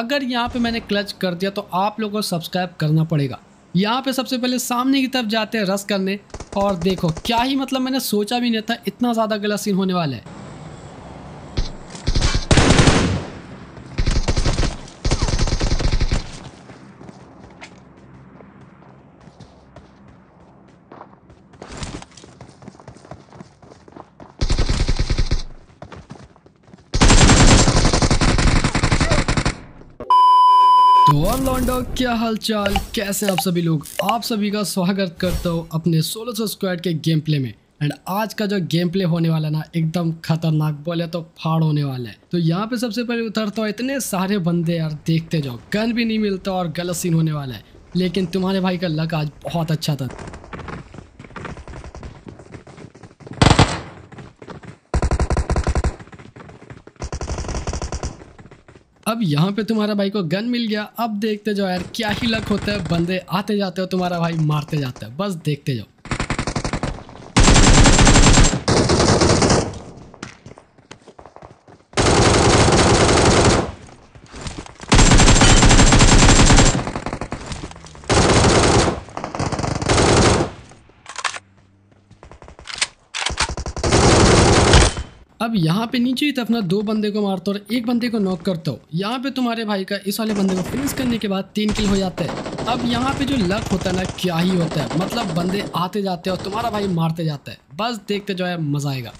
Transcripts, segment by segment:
अगर यहाँ पे मैंने क्लच कर दिया तो आप लोगों को सब्सक्राइब करना पड़ेगा यहाँ पे सबसे पहले सामने की तरफ जाते हैं रस करने और देखो क्या ही मतलब मैंने सोचा भी नहीं था इतना ज़्यादा गलत सीन होने वाला है क्या हालचाल कैसे आप सभी लोग आप सभी का स्वागत करता हूँ अपने सोलो सो स्क्वाड के गेम प्ले में एंड आज का जो गेम प्ले होने वाला ना एकदम खतरनाक बोले तो फाड़ होने वाला है तो यहाँ पे सबसे पहले उतरता हूँ इतने सारे बंदे यार देखते जाओ गन भी नहीं मिलता और गलत सीन होने वाला है लेकिन तुम्हारे भाई का लक आज बहुत अच्छा था अब यहाँ पे तुम्हारा भाई को गन मिल गया अब देखते जाओ यार क्या ही लक होता है बंदे आते जाते हो तुम्हारा भाई मारते जाते हैं बस देखते जाओ अब यहाँ पे नीचे ही तो अपना दो बंदे को मारते हो और एक बंदे को नॉक करते हो यहाँ पे तुम्हारे भाई का इस वाले बंदे को फिनिश करने के बाद तीन किल हो जाते हैं अब यहाँ पे जो लक होता है ना क्या ही होता है मतलब बंदे आते जाते हैं और तुम्हारा भाई मारते जाता है बस देखते जो है मजा आएगा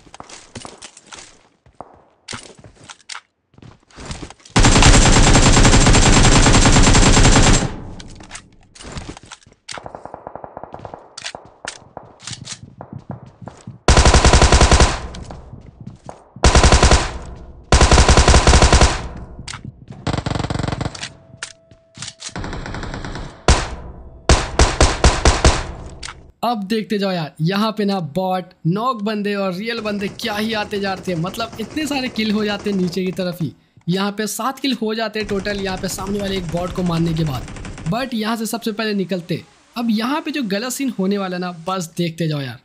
अब देखते जाओ यार यहाँ पे ना बॉट नॉक बंदे और रियल बंदे क्या ही आते जाते हैं मतलब इतने सारे किल हो जाते हैं नीचे की तरफ ही यहाँ पे सात किल हो जाते हैं टोटल यहाँ पे सामने वाले एक बॉट को मारने के बाद बट यहाँ से सबसे पहले निकलते अब यहाँ पे जो गलत सीन होने वाला ना बस देखते जाओ यार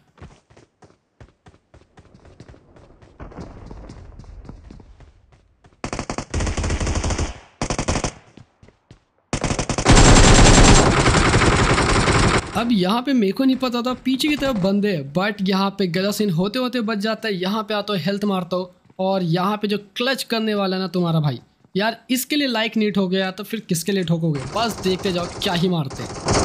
अब यहाँ पे मेरे को नहीं पता था पीछे की तरफ बंदे बट यहाँ पे गला सीन होते होते बच जाता है यहाँ पे आता हो हेल्थ मारता हो और यहाँ पे जो क्लच करने वाला है ना तुम्हारा भाई यार इसके लिए लाइक नहीं ठोके यार तो फिर किसके लिए ठोकोगे बस देखते जाओ क्या ही मारते हैं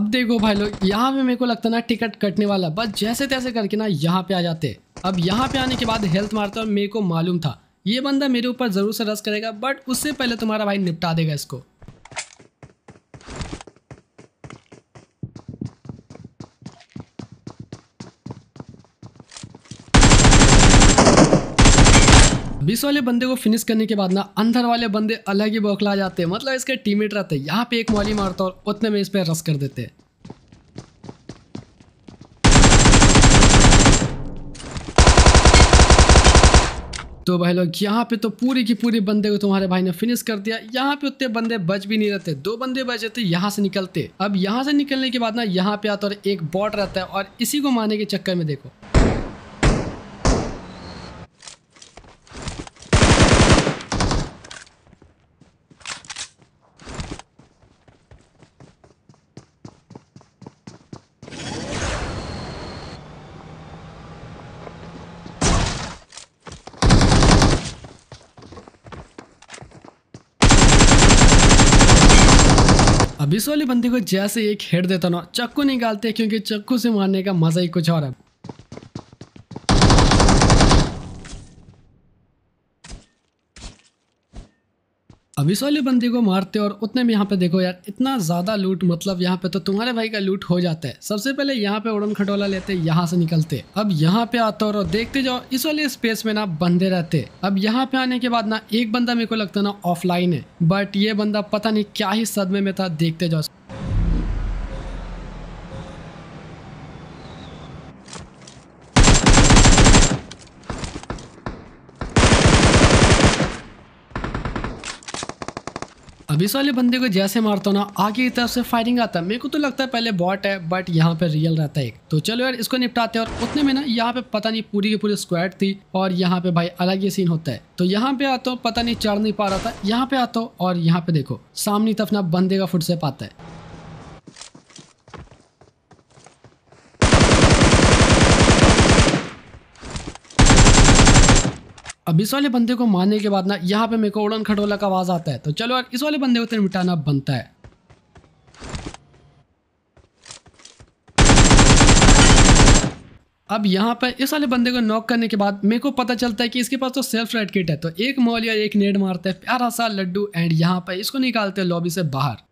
अब देखो भाई लोग यहाँ पे मेरे को लगता ना टिकट कटने वाला बस जैसे तैसे करके ना यहाँ पे आ जाते अब यहाँ पे आने के बाद हेल्थ मारता मेरे को मालूम था ये बंदा मेरे ऊपर ज़रूर से रस करेगा बट उससे पहले तुम्हारा भाई निपटा देगा इसको बीस वाले बंदे को फिनिश करने के बाद ना अंदर वाले बंदे अलग ही बौखला जाते हैं मतलब इसके टीमेट रहते हैं यहाँ पे एक मॉली मारता और उतने में इस पर रस कर देते हैं तो भाई लोग यहाँ पे तो पूरी की पूरी बंदे को तुम्हारे भाई ने फिनिश कर दिया यहाँ पे उतने बंदे बच भी नहीं रहते दो बंदे बच जाते यहाँ से निकलते अब यहाँ से निकलने के बाद ना यहाँ पे आता और एक बॉट रहता है और इसी को मारने के चक्कर में देखो पुलिस वाले बंदे को जैसे एक हेड देता ना चक्कू निकालते क्योंकि चक्कू से मारने का मजा ही कुछ और है अब इस वाले बंदे को मारते और उतने में यहाँ पे देखो यार इतना ज़्यादा लूट मतलब यहाँ पे तो तुम्हारे भाई का लूट हो जाता है सबसे पहले यहाँ पे उड़न खटोला लेते यहाँ से निकलते अब यहाँ पे आते और देखते जाओ इस वाले स्पेस में ना बंदे रहते अब यहाँ पे आने के बाद ना एक बंदा मेरे को लगता ना ऑफलाइन है बट ये बंदा पता नहीं क्या ही सदमे में था देखते जाओ अब इस वाले बंदे को जैसे मारता ना आगे की तरफ से फायरिंग आता है मेरे को तो लगता है पहले बॉट है बट यहाँ पे रियल रहता है एक तो चलो यार इसको निपटाते हैं और उतने में ना यहाँ पे पता नहीं पूरी की पूरी स्क्वाड थी और यहाँ पे भाई अलग ही सीन होता है तो यहाँ पे आता हूँ पता नहीं चढ़ नहीं पा रहा था यहाँ पे आता हूँ और यहाँ पे देखो सामने तरफ ना बंदे का फुट से पाता है अब इस वाले बंदे को मारने के बाद ना यहाँ पे मेरे को उड़न खटोला का आवाज़ आता है तो चलो यार इस वाले बंदे को तेरे मिटाना बनता है अब यहाँ पर इस वाले बंदे को नॉक करने के बाद मेरे को पता चलता है कि इसके पास तो सेल्फ राइट किट है तो एक मोल या एक नेड मारता है प्यारा सा लड्डू एंड यहाँ पर इसको निकालते हैं लॉबी से बाहर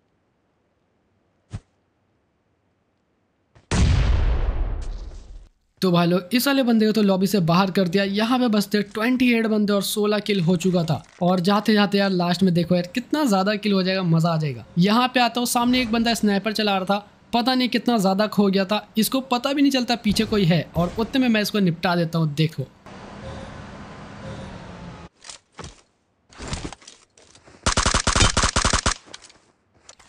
तो भाई लोग इस वाले बंदे को तो लॉबी से बाहर कर दिया यहाँ पे बस थे ट्वेंटी एट बंदे और सोलह किल हो चुका था और जाते जाते यार लास्ट में देखो यार कितना ज़्यादा किल हो जाएगा मज़ा आ जाएगा यहाँ पे आता हूँ सामने एक बंदा स्नाइपर चला रहा था पता नहीं कितना ज़्यादा खो गया था इसको पता भी नहीं चलता पीछे कोई है और उतने में मैं इसको निपटा देता हूँ देखो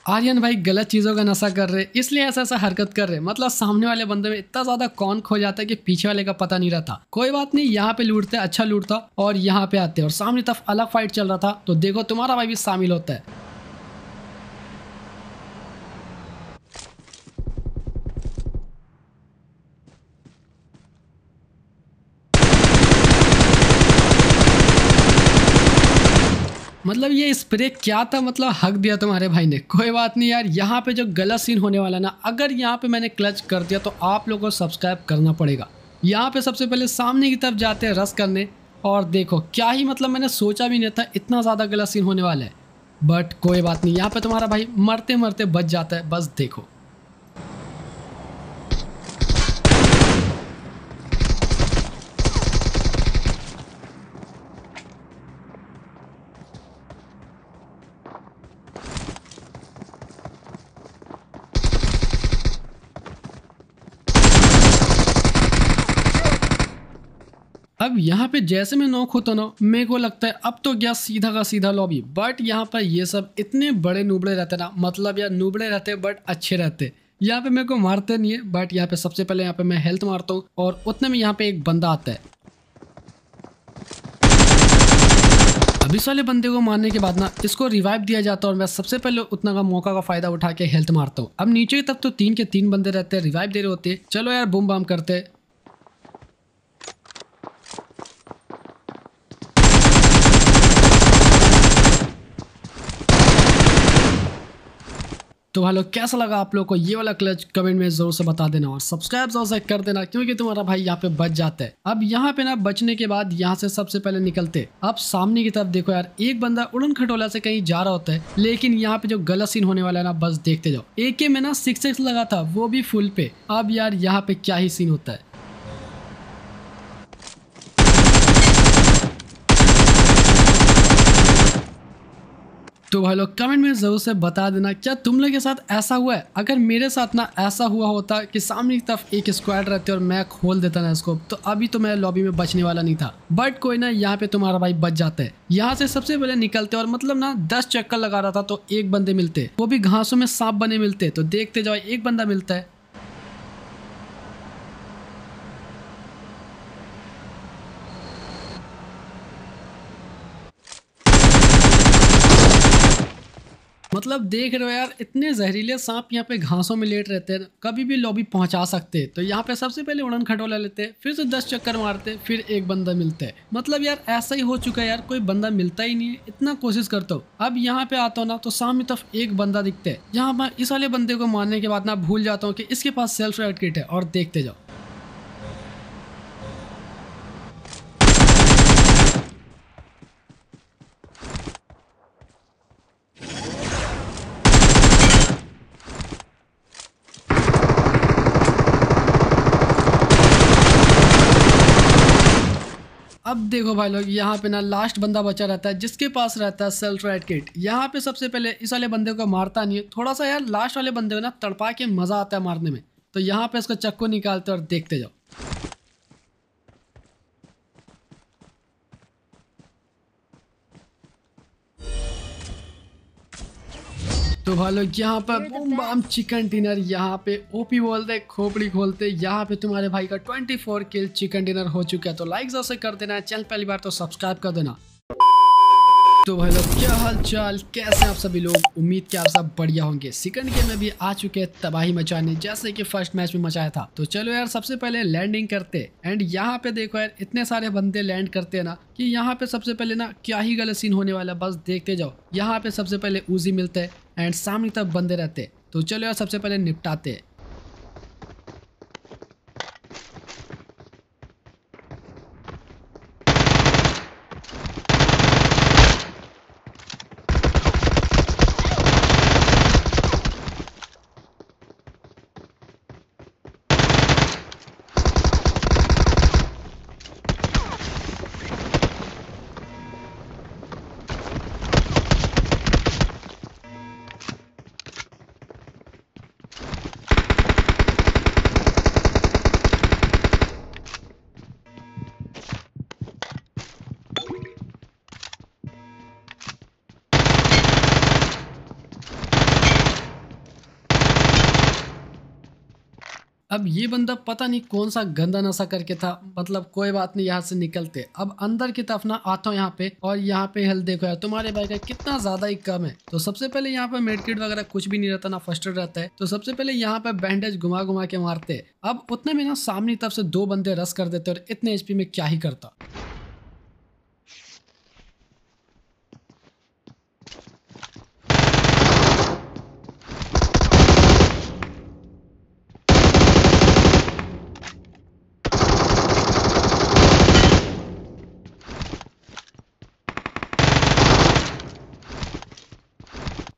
आर्यन भाई गलत चीज़ों का नशा कर रहे इसलिए ऐसा ऐसा हरकत कर रहे मतलब सामने वाले बंदे में इतना ज़्यादा कौन खो जाता है कि पीछे वाले का पता नहीं रहता कोई बात नहीं यहाँ पे लूटते अच्छा लूटता और यहाँ पे आते और सामने तरफ अलग फाइट चल रहा था तो देखो तुम्हारा भाई भी शामिल होता है मतलब ये स्प्रे क्या था मतलब हक दिया तुम्हारे भाई ने कोई बात नहीं यार यहाँ पे जो गलत सीन होने वाला ना अगर यहाँ पे मैंने क्लच कर दिया तो आप लोगों को सब्सक्राइब करना पड़ेगा यहाँ पे सबसे पहले सामने की तरफ जाते हैं रस करने और देखो क्या ही मतलब मैंने सोचा भी नहीं था इतना ज़्यादा गलत सीन होने वाला है बट कोई बात नहीं यहाँ पर तुम्हारा भाई मरते मरते बच जाता है बस देखो यहाँ पे जैसे मैं नॉक होता ना मेरे को लगता है अब तो गया सीधा का सीधा लॉबी बट यहाँ पर ये सब इतने बड़े नूबड़े रहते ना मतलब यार नूबड़े रहते बट अच्छे रहते यहाँ पे मेरे को मारते नहीं है बट यहाँ पे सबसे पहले यहाँ पे मैं हेल्थ मारता हूँ और उतने में यहाँ पे एक बंदा आता है अभी वाले बंदे को मारने के बाद ना इसको रिवाइव दिया जाता है और मैं सबसे पहले उतना का मौका का फायदा उठा के हेल्थ मारता हूँ अब नीचे की तो तीन के तीन बंदे रहते हैं रिवाइव दे रहे होते हैं चलो यार बुम बाम करते तो हेलो कैसा लगा आप लोग को ये वाला क्लच कमेंट में जरूर से बता देना और सब्सक्राइब जरूर से कर देना क्योंकि तुम्हारा भाई यहाँ पे बच जाता है अब यहाँ पे ना बचने के बाद यहाँ से सबसे पहले निकलते अब सामने की तरफ देखो यार एक बंदा उड़न खटोला से कहीं जा रहा होता है लेकिन यहाँ पे जो गलत सीन होने वाला है ना बस देखते जाओ एक में ना सिक्स लगा था वो भी फुल पे अब यार यहाँ पे क्या ही सीन होता है तो भाई लोग कमेंट में ज़रूर से बता देना क्या तुम लोग के साथ ऐसा हुआ है अगर मेरे साथ ना ऐसा हुआ होता कि सामने की तरफ एक स्क्वाड रहती और मैं खोल देता ना इसको तो अभी तो मैं लॉबी में बचने वाला नहीं था बट कोई ना यहाँ पे तुम्हारा भाई बच जाता है यहाँ से सबसे पहले निकलते और मतलब ना दस चक्कर लगा रहा था तो एक बंदे मिलते वो भी घासों में सांप बने मिलते तो देखते जाओ एक बंदा मिलता है मतलब देख रहे हो यार इतने जहरीले सांप यहाँ पे घासों में लेट रहते हैं कभी भी लॉबी पहुंचा सकते हैं तो यहाँ पे सबसे पहले उड़न खटोला लेते हैं फिर से दस चक्कर मारते हैं फिर एक बंदा मिलता है मतलब यार ऐसा ही हो चुका है यार कोई बंदा मिलता ही नहीं है इतना कोशिश करता हूँ अब यहाँ पे आता हूँ ना तो सामने तरफ एक बंदा दिखता है यहाँ मैं इस वाले बंदे को मारने के बाद ना भूल जाता हूँ कि इसके पास सेल्फ राइट किट है और देखते जाओ अब देखो भाई लोग यहाँ पे ना लास्ट बंदा बचा रहता है जिसके पास रहता है सेल्फ राइट किट यहाँ पे सबसे पहले इस वाले बंदे को मारता नहीं है थोड़ा सा यार लास्ट वाले बंदे को ना तड़पा के मज़ा आता है मारने में तो यहाँ पे इसको चक्कू निकालते और देखते जाओ तो भालो यहाँ पर बूम बाम चिकन डिनर यहाँ पे ओपी बोलते खोपड़ी खोलते यहाँ पे तुम्हारे भाई का 24 किल चिकन डिनर हो चुका है तो लाइक जैसे कर देना चैनल पहली बार तो सब्सक्राइब कर देना तो भाई लोग क्या हाल चाल कैसे आप सभी लोग उम्मीद के आप सब बढ़िया होंगे सेकंड गेम में भी आ चुके हैं तबाही मचाने जैसे कि फर्स्ट मैच में मचाया था तो चलो यार सबसे पहले लैंडिंग करते एंड यहाँ पे देखो यार इतने सारे बंदे लैंड करते हैं ना कि यहाँ पे सबसे पहले ना क्या ही गलत सीन होने वाला बस देखते जाओ यहाँ पे सबसे पहले ऊजी मिलते हैं एंड सामने तक बंदे रहते तो चलो यार सबसे पहले निपटाते अब ये बंदा पता नहीं कौन सा गंदा नशा करके था मतलब कोई बात नहीं यहाँ से निकलते अब अंदर की तरफ ना आता हूँ यहाँ पे और यहाँ पे हेल्थ देखो यार तुम्हारे भाई का कितना ज्यादा ही कम है तो सबसे पहले यहाँ पे मेडकिट वगैरह कुछ भी नहीं रहता ना फर्स्ट एड रहता है तो सबसे पहले यहाँ पे बैंडेज घुमा घुमा के मारते अब उतने में ना सामने तरफ से दो बंदे रस कर देते और इतने एचपी में क्या ही करता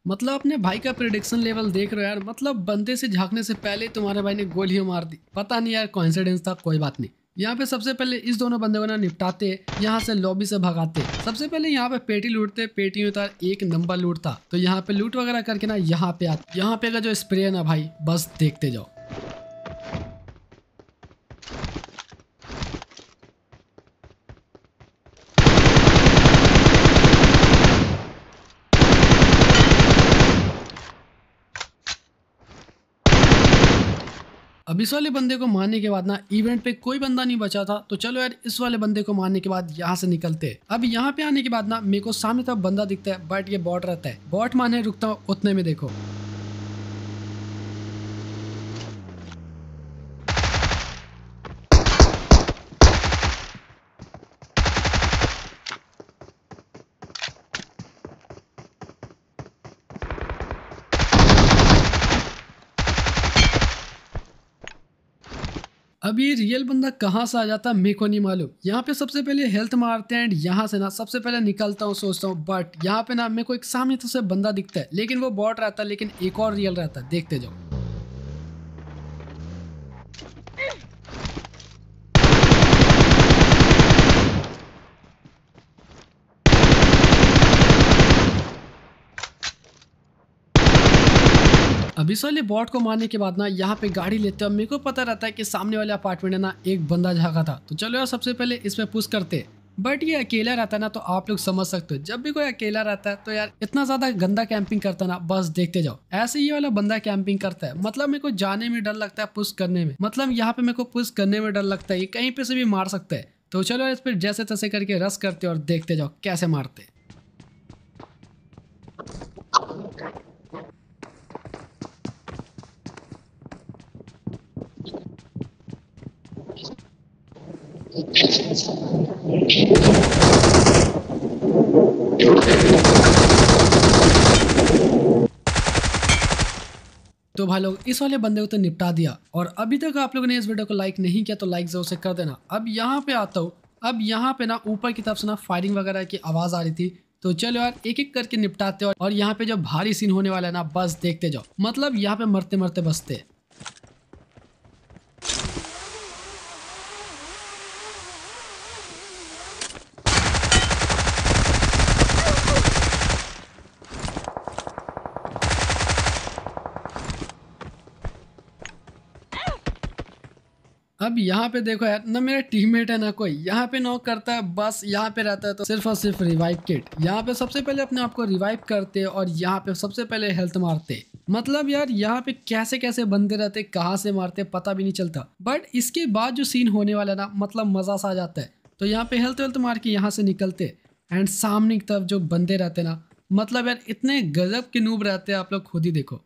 मतलब अपने भाई का प्रिडिक्शन लेवल देख रहे हो यार मतलब बंदे से झांकने से पहले तुम्हारे भाई ने गोली मार दी पता नहीं यार कॉन्सिडेंस था कोई बात नहीं यहाँ पे सबसे पहले इस दोनों बंदे को ना निपटाते यहाँ से लॉबी से भगाते सबसे पहले यहाँ पे पेटी लूटते पेटी में एक नंबर लूटता तो यहाँ पे लूट वगैरह करके ना यहाँ पे आते यहाँ पे का जो स्प्रे है ना भाई बस देखते जाओ अब इस वाले बंदे को मारने के बाद ना इवेंट पे कोई बंदा नहीं बचा था तो चलो यार इस वाले बंदे को मारने के बाद यहाँ से निकलते अब यहाँ पे आने के बाद ना मेरे को सामने तब बंदा दिखता है बट ये बॉट रहता है बॉट मारने रुकता हूँ उतने में देखो अब ये रियल बंदा कहाँ से आ जाता है मेरे को नहीं मालूम यहाँ पे सबसे पहले हेल्थ मारते हैं एंड यहाँ से ना सबसे पहले निकलता हूँ सोचता हूँ बट यहाँ पे ना मेरे को एक सामने तो से बंदा दिखता है लेकिन वो बॉट रहता है लेकिन एक और रियल रहता है देखते जाओ अभी वाले बॉट को मारने के बाद ना यहाँ पे गाड़ी लेते हैं मेरे को पता रहता है कि सामने वाले अपार्टमेंट है ना एक बंदा झाका था तो चलो यार सबसे पहले इसमें पुश करते बट ये अकेला रहता है ना तो आप लोग समझ सकते हो जब भी कोई अकेला रहता है तो यार इतना ज्यादा गंदा कैंपिंग करता ना बस देखते जाओ ऐसे ही वाला बंदा कैंपिंग करता है मतलब मेरे को जाने में डर लगता है पुश करने में मतलब यहाँ पे मेरे को पुश करने में डर लगता है ये कहीं पे से भी मार सकता है तो चलो इस पर जैसे तैसे करके रस करते और देखते जाओ कैसे मारते भाई लोग इस वाले बंदे को तो निपटा दिया और अभी तक आप लोगों ने इस वीडियो को लाइक नहीं किया तो लाइक जरूर से कर देना अब यहाँ पे आता हूँ अब यहाँ पे ना ऊपर की तरफ से ना फायरिंग वगैरह की आवाज़ आ रही थी तो चलो यार एक एक करके निपटाते और यहाँ पे जो भारी सीन होने वाला है ना बस देखते जाओ मतलब यहाँ पे मरते मरते बसते अब यहाँ पे देखो यार ना मेरा टीममेट है ना कोई यहाँ पे नॉक करता है बस यहाँ पे रहता है तो सिर्फ और सिर्फ रिवाइव किट यहाँ पे सबसे पहले अपने आप को रिवाइव करते और यहाँ पे सबसे पहले हेल्थ मारते मतलब यार यहाँ पे कैसे कैसे बंदे रहते कहाँ से मारते पता भी नहीं चलता बट इसके बाद जो सीन होने वाला ना मतलब मज़ा सा आ जाता है तो यहाँ पे हेल्थ वेल्थ मार के यहाँ से निकलते एंड सामने की तरफ जो बंदे रहते ना मतलब यार इतने गजब के नूब रहते हैं आप लोग खुद ही देखो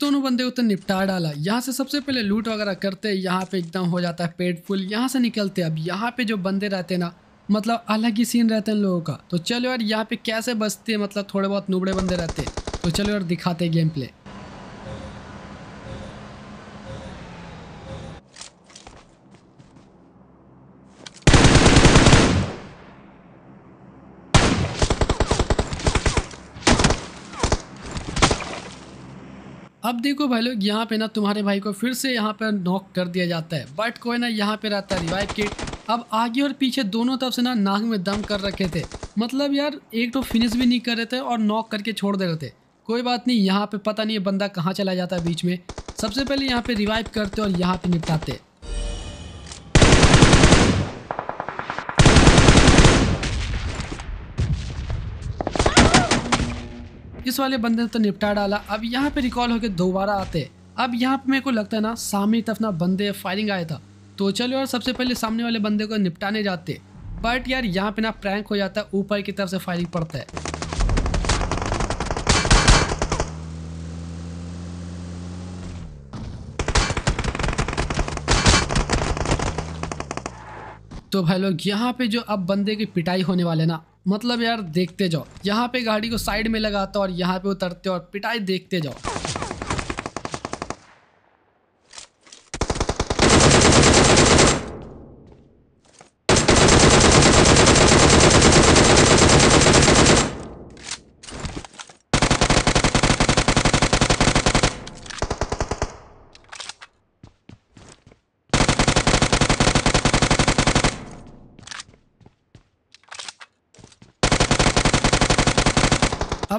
दोनों बंदे को तो निपटा डाला यहाँ से सबसे पहले लूट वगैरह करते यहाँ पे एकदम हो जाता है पेट फुल यहाँ से निकलते अब यहाँ पे जो बंदे रहते हैं ना मतलब अलग ही सीन रहते हैं लोगों का तो चलो यार यहाँ पे कैसे बचते हैं मतलब थोड़े बहुत नुबड़े बंदे रहते हैं तो चलो यार दिखाते गेम प्ले अब देखो भाई लोग यहाँ पे ना तुम्हारे भाई को फिर से यहाँ पर नॉक कर दिया जाता है बट कोई ना यहाँ पे रहता है रिवाइव किट अब आगे और पीछे दोनों तरफ से ना नाक में दम कर रखे थे मतलब यार एक तो फिनिश भी नहीं कर रहे थे और नॉक करके छोड़ दे रहे थे कोई बात नहीं यहाँ पे पता नहीं बंदा कहाँ चला जाता है बीच में सबसे पहले यहाँ पे रिवाइव करते और यहाँ पे निपटाते पुलिस वाले बंदे ने तो निपटा डाला अब यहाँ पे रिकॉल होकर दोबारा आते अब यहाँ पे मेरे को लगता है ना सामने तरफ ना बंदे फायरिंग आया था तो चलो यार सबसे पहले सामने वाले बंदे को निपटाने जाते बट यार यहाँ पे ना प्रैंक हो जाता है ऊपर की तरफ से फायरिंग पड़ता है तो भाई लोग यहाँ पे जो अब बंदे की पिटाई होने वाले ना मतलब यार देखते जाओ यहाँ पे गाड़ी को साइड में लगाते और यहाँ पे उतरते और पिटाई देखते जाओ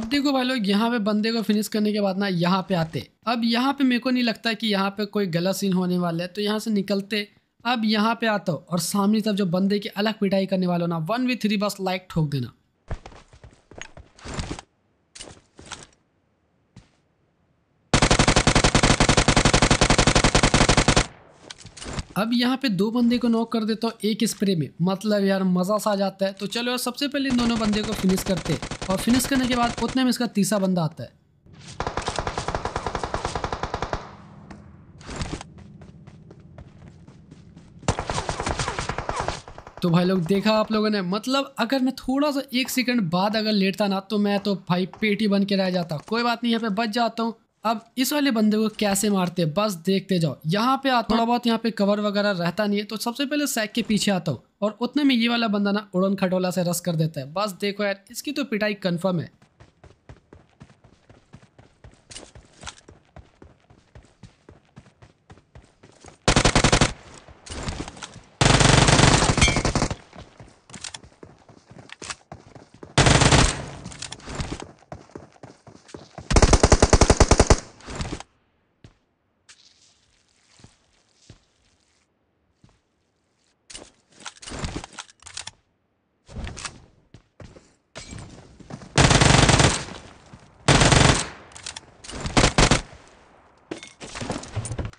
देखो भाई लोग यहाँ पे बंदे को फिनिश करने के बाद ना यहाँ पे आते अब यहाँ पे मेरे को नहीं लगता कि यहाँ पे कोई गलत सीन होने वाला है तो यहाँ से निकलते अब यहाँ पे आते हो और सामने तब जो बंदे की अलग पिटाई करने वाले हो ना वन वी थ्री बस लाइक ठोक देना अब यहाँ पे दो बंदे को नॉक कर देता हूँ एक स्प्रे में मतलब यार मज़ा सा आ जाता है तो चलो यार सबसे पहले इन दोनों बंदे को फिनिश करते हैं और फिनिश करने के बाद उतने में इसका तीसरा बंदा आता है तो भाई लोग देखा आप लोगों ने मतलब अगर मैं थोड़ा सा एक सेकंड बाद अगर लेटता ना तो मैं तो भाई पेटी बन के रह जाता कोई बात नहीं यहाँ पे बच जाता हूँ अब इस वाले बंदे को कैसे मारते हैं बस देखते जाओ यहाँ पे थोड़ा हाँ। बहुत यहाँ पे कवर वगैरह रहता नहीं है तो सबसे पहले सैक के पीछे आता हूँ और उतने में ये वाला बंदा ना उड़न खटोला से रस कर देता है बस देखो यार इसकी तो पिटाई कन्फर्म है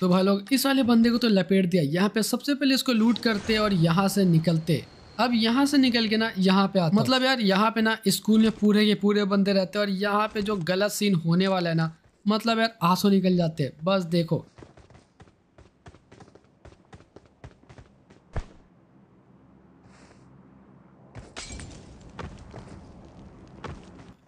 भाई लोग इस वाले बंदे को तो लपेट दिया यहाँ पे सबसे पहले इसको लूट करते और यहाँ से निकलते अब यहाँ से निकल के ना यहाँ पे आता मतलब यार यहाँ पे ना स्कूल में पूरे के पूरे बंदे रहते और यहाँ पे जो गलत सीन होने वाला है ना मतलब यार आंसू निकल जाते बस देखो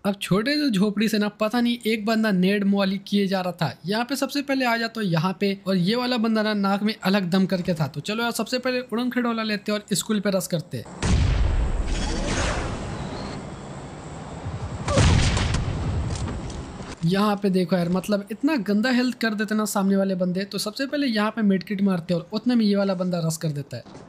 अब छोटे से झोपड़ी से ना पता नहीं एक बंदा नेड मोवाली किए जा रहा था यहाँ पे सबसे पहले आ जाता है तो यहाँ पे और ये वाला बंदा ना नाक में अलग दम करके था तो चलो यार सबसे पहले उड़न खिडोला लेते और स्कूल पे रस करते यहाँ पे देखो यार मतलब इतना गंदा हेल्थ कर देते ना सामने वाले बंदे तो सबसे पहले यहाँ पे मेडकिट मारते और उतने में ये वाला बंदा रस कर देता है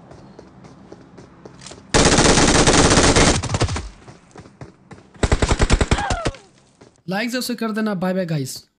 लाइक जब से कर देना बाय बाय गाइस